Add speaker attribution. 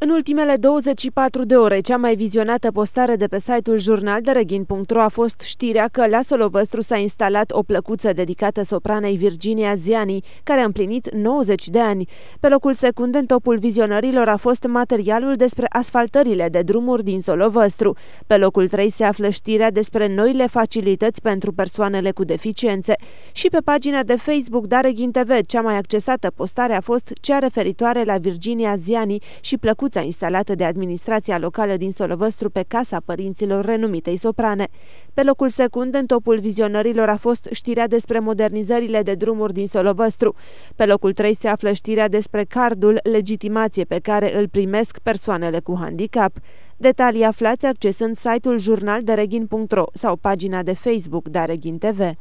Speaker 1: În ultimele 24 de ore, cea mai vizionată postare de pe site-ul jurnaldereghin.ro a fost știrea că la Solovăstru s-a instalat o plăcuță dedicată sopranei Virginia Ziani, care a împlinit 90 de ani. Pe locul secund în topul vizionărilor a fost materialul despre asfaltările de drumuri din Solovăstru. Pe locul 3 se află știrea despre noile facilități pentru persoanele cu deficiențe. Și pe pagina de Facebook Dareghin TV, cea mai accesată postare a fost cea referitoare la Virginia Ziani și plăcuța discuția instalată de administrația locală din Solovăstru pe casa părinților renumitei soprane. Pe locul secund, în topul vizionărilor, a fost știrea despre modernizările de drumuri din Solovăstru. Pe locul 3 se află știrea despre cardul legitimație pe care îl primesc persoanele cu handicap. Detalii aflați accesând site-ul jurnalderegin.ro sau pagina de Facebook Daregin TV.